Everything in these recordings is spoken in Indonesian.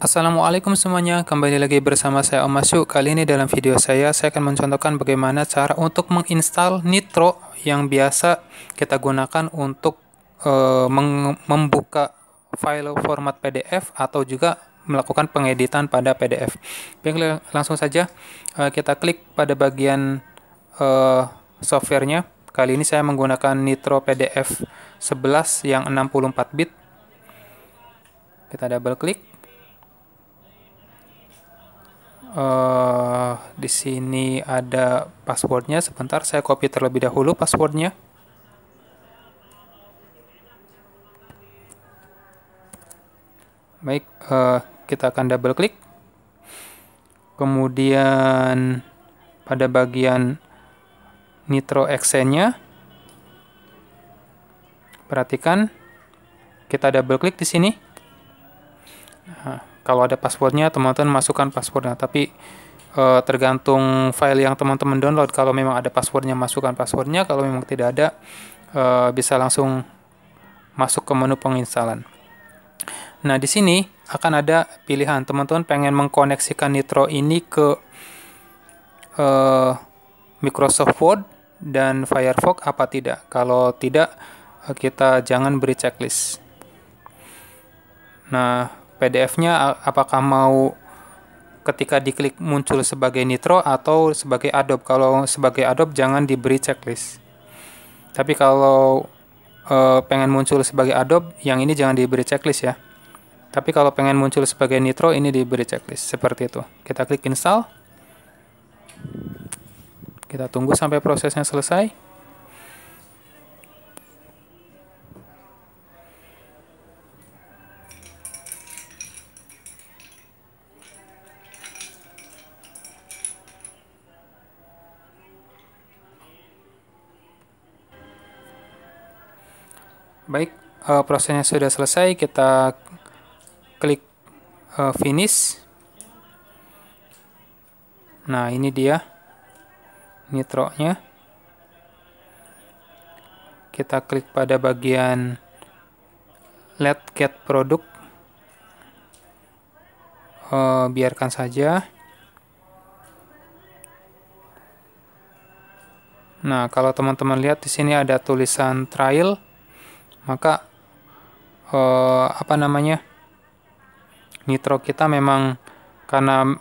Assalamualaikum semuanya, kembali lagi bersama saya Om Masuk Kali ini dalam video saya, saya akan mencontohkan bagaimana cara untuk menginstal Nitro yang biasa kita gunakan untuk eh, membuka file format PDF atau juga melakukan pengeditan pada PDF. Baik, langsung saja e, kita klik pada bagian e, softwarenya. Kali ini saya menggunakan Nitro PDF 11 yang 64 bit. Kita double klik uh, di sini ada passwordnya. Sebentar, saya copy terlebih dahulu passwordnya. Baik, uh, kita akan double klik. Kemudian pada bagian nitro nya perhatikan kita double klik di sini kalau ada passwordnya, teman-teman masukkan passwordnya. Tapi uh, tergantung file yang teman-teman download. Kalau memang ada passwordnya, masukkan passwordnya. Kalau memang tidak ada, uh, bisa langsung masuk ke menu penginstalan. Nah, di sini akan ada pilihan teman-teman pengen mengkoneksikan Nitro ini ke uh, Microsoft Word dan Firefox apa tidak. Kalau tidak, kita jangan beri checklist. Nah, PDF-nya apakah mau ketika diklik muncul sebagai Nitro atau sebagai Adobe. Kalau sebagai Adobe jangan diberi checklist. Tapi kalau e, pengen muncul sebagai Adobe, yang ini jangan diberi checklist ya. Tapi kalau pengen muncul sebagai Nitro, ini diberi checklist seperti itu. Kita klik install. Kita tunggu sampai prosesnya selesai. Baik, uh, prosesnya sudah selesai. Kita klik uh, finish. Nah, ini dia Nitronya. Kita klik pada bagian let get product. Uh, biarkan saja. Nah, kalau teman-teman lihat di sini ada tulisan trial maka eh, apa namanya nitro kita memang karena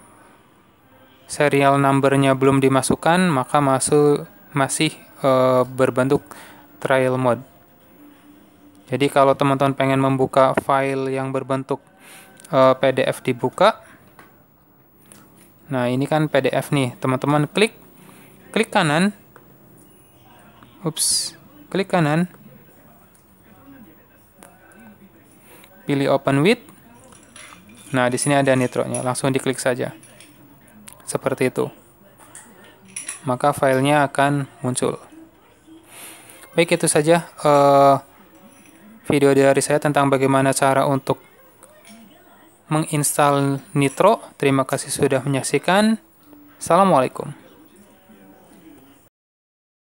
serial numbernya belum dimasukkan maka masuk masih eh, berbentuk trial mode jadi kalau teman-teman pengen membuka file yang berbentuk eh, PDF dibuka nah ini kan PDF nih teman-teman klik klik kanan ups klik kanan pilih open with. Nah, di sini ada nitronya, langsung diklik saja. Seperti itu. Maka filenya akan muncul. Baik, itu saja uh, video dari saya tentang bagaimana cara untuk menginstal Nitro. Terima kasih sudah menyaksikan. Assalamualaikum.